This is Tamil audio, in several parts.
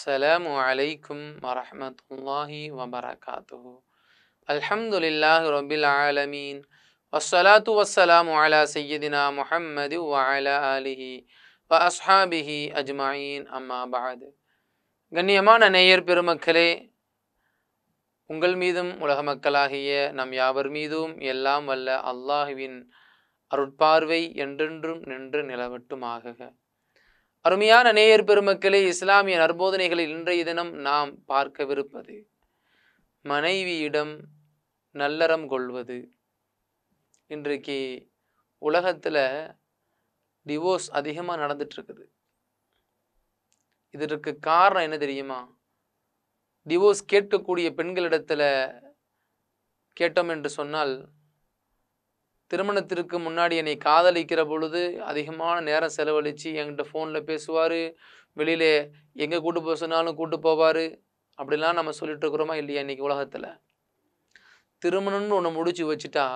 السلام عليكم ورحمة الله وبركاته الحمد لله رب العالمين والصلاة والسلام على سيدنا محمد وعلى آله وأصحابه أجمعين أما بعد கண்ணியமான நேயர் பெருமக்களே உங்கள் மீதும் உலக மக்களாகிய நம் யாவர் மீதும் எல்லாம் வல்ல அல்லாஹுவின் அருட்பார்வை என்றென்றும் நின்று நிலவட்டுமாக அருமையான நேயர் பெருமக்களே இஸ்லாமிய நற்போதனைகளில் இன்றைய தினம் நாம் பார்க்கவிருப்பது மனைவியிடம் நல்லறம் கொள்வது இன்றைக்கு உலகத்தில் டிவோர்ஸ் அதிகமாக நடந்துட்டுருக்குது இதற்கு காரணம் என்ன தெரியுமா டிவோர்ஸ் கேட்கக்கூடிய பெண்களிடத்தில் கேட்டோம் என்று சொன்னால் திருமணத்திற்கு முன்னாடி என்னை காதலிக்கிற பொழுது அதிகமான நேரம் செலவழித்து என்கிட்ட ஃபோனில் பேசுவார் வெளியில் எங்கே கூட்டு போக சொன்னாலும் கூட்டு போவார் அப்படிலாம் நம்ம சொல்லிட்டுருக்குறோமா இல்லையா இன்றைக்கி உலகத்தில் திருமணம்னு ஒன்று முடிச்சு வச்சுட்டா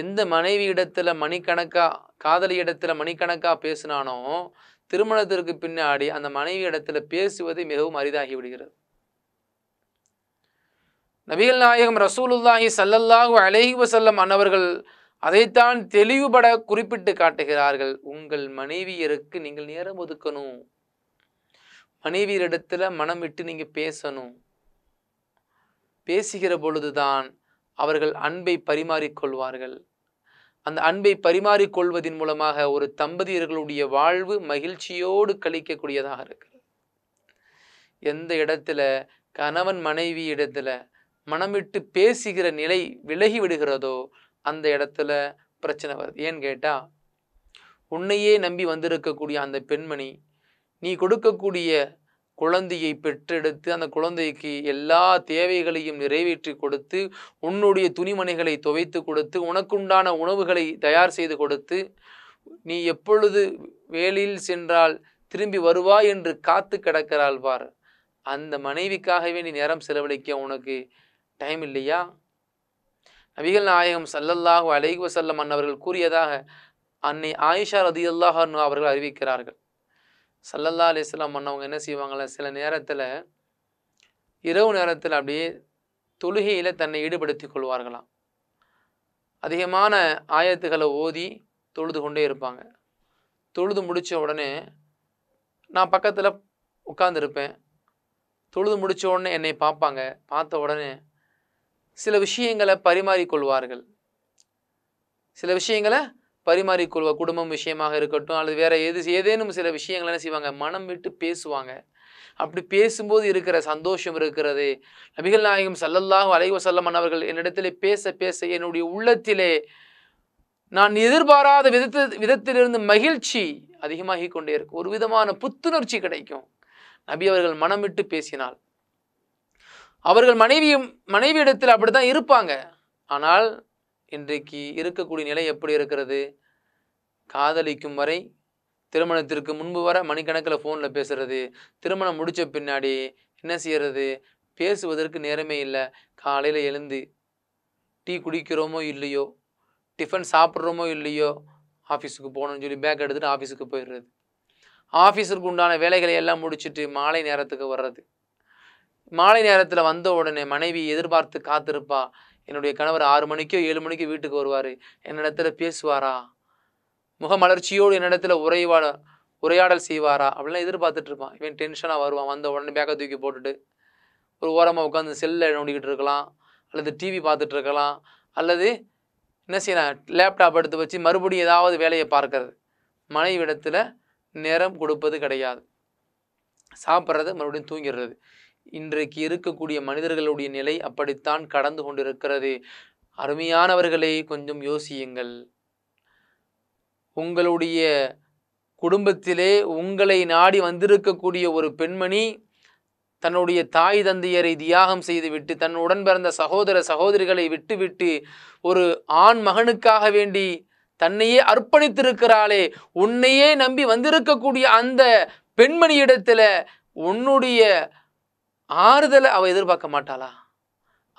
எந்த மனைவி இடத்துல மணிக்கணக்காக காதலி இடத்துல மணிக்கணக்காக பேசினானோ திருமணத்திற்கு பின்னாடி அந்த மனைவி இடத்துல பேசுவது மிகவும் அரிதாகி விடுகிறது நபிகள் நாயகம் ரசூலுல்லாஹி சல்லல்லாஹு அலேஹி வசல்லம் அன்னவர்கள் அதைத்தான் தெளிவுபட குறிப்பிட்டு காட்டுகிறார்கள் உங்கள் மனைவியருக்கு நீங்கள் நேரம் ஒதுக்கணும் மனைவியரிடத்துல மனம் விட்டு நீங்க பேசணும் பேசுகிற பொழுதுதான் அவர்கள் அன்பை பரிமாறிக்கொள்வார்கள் அந்த அன்பை பரிமாறிக்கொள்வதன் மூலமாக ஒரு தம்பதியர்களுடைய வாழ்வு மகிழ்ச்சியோடு கழிக்கக்கூடியதாக இருக்கிறது எந்த இடத்துல கணவன் மனைவி இடத்துல மனமிட்டு பேசுகிற நிலை விலகி விடுகிறதோ அந்த இடத்துல பிரச்சனை வருது ஏன்னு கேட்டால் உன்னையே நம்பி வந்திருக்கக்கூடிய அந்த பெண்மணி நீ கொடுக்கக்கூடிய குழந்தையை பெற்றெடுத்து அந்த குழந்தைக்கு எல்லா தேவைகளையும் நிறைவேற்றி கொடுத்து உன்னுடைய துணிமணிகளை துவைத்து கொடுத்து உனக்குண்டான உணவுகளை தயார் செய்து கொடுத்து நீ எப்பொழுது வேலையில் சென்றால் திரும்பி வருவா என்று காத்து கிடக்கிறாள் பார் அந்த மனைவிக்காகவே நீ நேரம் செலவழிக்க உனக்கு டைம் இல்லையா நபிகள் நாயகம் சல்லல்லாஹு அலைகு வசல்லம் அன்னவர்கள் கூறியதாக அன்னை ஆயிஷா ரதி அல்லாஹ் அவர்கள் அறிவிக்கிறார்கள் சல்லல்லா அலிஸ்லாம் அண்ணவங்க என்ன செய்வாங்களே சில நேரத்தில் இரவு நேரத்தில் அப்படியே தொழுகையில் தன்னை ஈடுபடுத்தி கொள்வார்களாம் அதிகமான ஆயத்துக்களை ஓதி தொழுது கொண்டே இருப்பாங்க தொழுது முடித்த உடனே நான் பக்கத்தில் உட்காந்துருப்பேன் தொழுது முடித்த உடனே என்னை பார்ப்பாங்க பார்த்த உடனே சில விஷயங்களை பரிமாறிக்கொள்வார்கள் சில விஷயங்களை பரிமாறிக்கொள்வார் குடும்பம் விஷயமாக இருக்கட்டும் அல்லது வேற எது ஏதேனும் சில விஷயங்கள் என்ன செய்வாங்க மனம் விட்டு பேசுவாங்க அப்படி பேசும்போது இருக்கிற சந்தோஷம் இருக்கிறது நபிகள் நாயகம் சல்லல்லாஹு அலைவசல்லமன் அவர்கள் என்னிடத்திலே பேச பேச என்னுடைய உள்ளத்திலே நான் எதிர்பாராத விதத்து விதத்திலிருந்து மகிழ்ச்சி அதிகமாகி கொண்டே இருக்கும் ஒரு விதமான புத்துணர்ச்சி கிடைக்கும் நபி அவர்கள் மனம் விட்டு பேசினால் அவர்கள் மனைவியும் மனைவியிடத்தில் அப்படி தான் இருப்பாங்க ஆனால் இன்றைக்கு இருக்கக்கூடிய நிலை எப்படி இருக்கிறது காதலிக்கும் வரை திருமணத்திற்கு முன்பு வர மணிக்கணக்கில் ஃபோனில் பேசுகிறது திருமணம் முடித்த பின்னாடி என்ன செய்கிறது பேசுவதற்கு நேரமே இல்லை காலையில் எழுந்து டீ குடிக்கிறோமோ இல்லையோ டிஃபன் சாப்பிட்றோமோ இல்லையோ ஆஃபீஸுக்கு போகணும்னு சொல்லி பேக் எடுத்துகிட்டு ஆஃபீஸுக்கு போயிடுறது ஆஃபீஸுக்கு உண்டான வேலைகளை எல்லாம் முடிச்சுட்டு மாலை நேரத்துக்கு வர்றது மாலை நேரத்தில் வந்த உடனே மனைவி எதிர்பார்த்து காத்திருப்பா என்னுடைய கணவர் ஆறு மணிக்கோ ஏழு மணிக்கோ வீட்டுக்கு வருவார் என்னிடத்தில் பேசுவாரா முகமலர்ச்சியோடு என்னிடத்துல உரைவாட உரையாடல் செய்வாரா அப்படிலாம் எதிர்பார்த்துட்டு இருப்பான் இவன் டென்ஷனாக வருவான் வந்த உடனே பேக்கை தூக்கி போட்டுட்டு ஒரு ஓரமாக உட்காந்து செல்லில் நோண்டிக்கிட்டு இருக்கலாம் அல்லது டிவி பார்த்துட்டு இருக்கலாம் அல்லது என்ன செய்யலாம் லேப்டாப் எடுத்து வச்சு மறுபடியும் ஏதாவது வேலையை பார்க்கறது மனைவிடத்தில் நேரம் கொடுப்பது கிடையாது சாப்பிட்றது மறுபடியும் தூங்கிடுறது இன்றைக்கு இருக்கக்கூடிய மனிதர்களுடைய நிலை அப்படித்தான் கடந்து கொண்டிருக்கிறது அருமையானவர்களே கொஞ்சம் யோசியுங்கள் உங்களுடைய குடும்பத்திலே உங்களை நாடி வந்திருக்கக்கூடிய ஒரு பெண்மணி தன்னுடைய தாய் தந்தையரை தியாகம் செய்துவிட்டு உடன் பிறந்த சகோதர சகோதரிகளை விட்டுவிட்டு ஒரு ஆண் மகனுக்காக வேண்டி தன்னையே அர்ப்பணித்திருக்கிறாளே உன்னையே நம்பி வந்திருக்கக்கூடிய அந்த பெண்மணியிடத்தில் உன்னுடைய ஆறுதலை அவள் எதிர்பார்க்க மாட்டாளா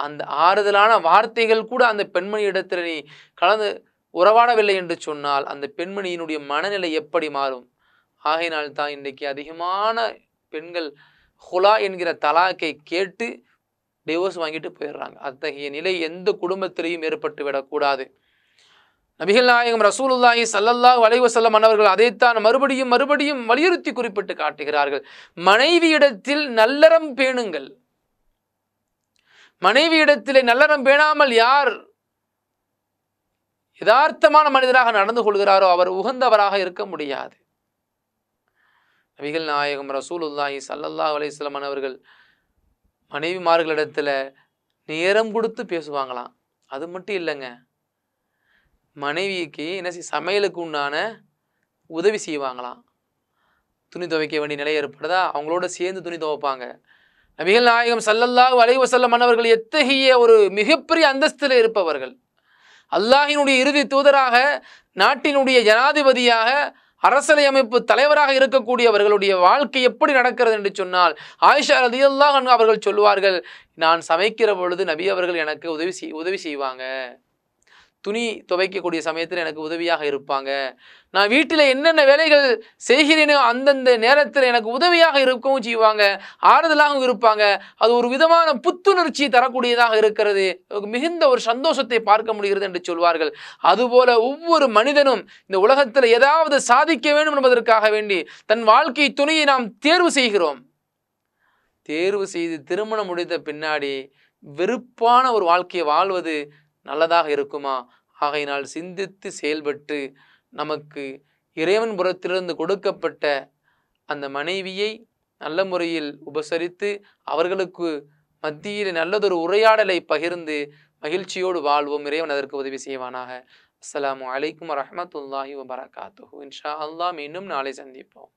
அந்த ஆறுதலான வார்த்தைகள் கூட அந்த இடத்துல நீ கலந்து உறவாடவில்லை என்று சொன்னால் அந்த பெண்மணியினுடைய மனநிலை எப்படி மாறும் ஆகையினால் தான் இன்றைக்கு அதிகமான பெண்கள் ஹுலா என்கிற தலாக்கை கேட்டு டிவோர்ஸ் வாங்கிட்டு போயிடுறாங்க அத்தகைய நிலை எந்த குடும்பத்திலையும் ஏற்பட்டு விடக்கூடாது நபிகள் நாயகம் ரசூலுல்லாஹி சல்லல்லா வலைவசல்லம் மன்னவர்கள் அதைத்தான் மறுபடியும் மறுபடியும் வலியுறுத்தி குறிப்பிட்டு காட்டுகிறார்கள் மனைவியிடத்தில் நல்லறம் பேணுங்கள் மனைவியிடத்திலே நல்லறம் பேணாமல் யார் யதார்த்தமான மனிதராக நடந்து கொள்கிறாரோ அவர் உகந்தவராக இருக்க முடியாது நபிகள் நாயகம் ரசூலுல்லாஹி சல்லல்லா அலையம் அவர்கள் மனைவிமார்களிடத்தில் நேரம் கொடுத்து பேசுவாங்களாம் அது மட்டும் இல்லைங்க மனைவிக்கு என்ன செய் சமையலுக்கு உண்டான உதவி செய்வாங்களாம் துணி துவைக்க வேண்டிய நிலை ஏற்படுதா அவங்களோட சேர்ந்து துணி துவைப்பாங்க நபிகள் நாயகம் சல்லல்லா வளைவு செல்ல மன்னவர்கள் எத்தகைய ஒரு மிகப்பெரிய அந்தஸ்தில் இருப்பவர்கள் அல்லாஹினுடைய இறுதி தூதராக நாட்டினுடைய ஜனாதிபதியாக அரசலை அமைப்பு தலைவராக இருக்கக்கூடியவர்களுடைய வாழ்க்கை எப்படி நடக்கிறது என்று சொன்னால் ஆயிஷா ரதியல்லாஹ் அவர்கள் சொல்வார்கள் நான் சமைக்கிற பொழுது நபி அவர்கள் எனக்கு உதவி செய் உதவி செய்வாங்க துணி துவைக்கக்கூடிய சமயத்தில் எனக்கு உதவியாக இருப்பாங்க நான் வீட்டில் என்னென்ன வேலைகள் செய்கிறேனோ அந்தந்த நேரத்தில் எனக்கு உதவியாக இருக்கவும் செய்வாங்க ஆறுதலாகவும் இருப்பாங்க அது ஒரு விதமான புத்துணர்ச்சி தரக்கூடியதாக இருக்கிறது மிகுந்த ஒரு சந்தோஷத்தை பார்க்க முடிகிறது என்று சொல்வார்கள் அதுபோல ஒவ்வொரு மனிதனும் இந்த உலகத்தில் ஏதாவது சாதிக்க வேண்டும் என்பதற்காக வேண்டி தன் வாழ்க்கை துணியை நாம் தேர்வு செய்கிறோம் தேர்வு செய்து திருமணம் முடிந்த பின்னாடி வெறுப்பான ஒரு வாழ்க்கையை வாழ்வது நல்லதாக இருக்குமா ஆகையினால் சிந்தித்து செயல்பட்டு நமக்கு இறைவன் புறத்திலிருந்து கொடுக்கப்பட்ட அந்த மனைவியை நல்ல முறையில் உபசரித்து அவர்களுக்கு மத்தியில் நல்லதொரு உரையாடலை பகிர்ந்து மகிழ்ச்சியோடு வாழ்வோம் இறைவன் அதற்கு உதவி செய்வானாக அஸ்லாம் வலைக்கம் வரமத்துல்லாஹி வபரகாத்து இன்ஷா அல்லாம் இன்னும் நாளை சந்திப்போம்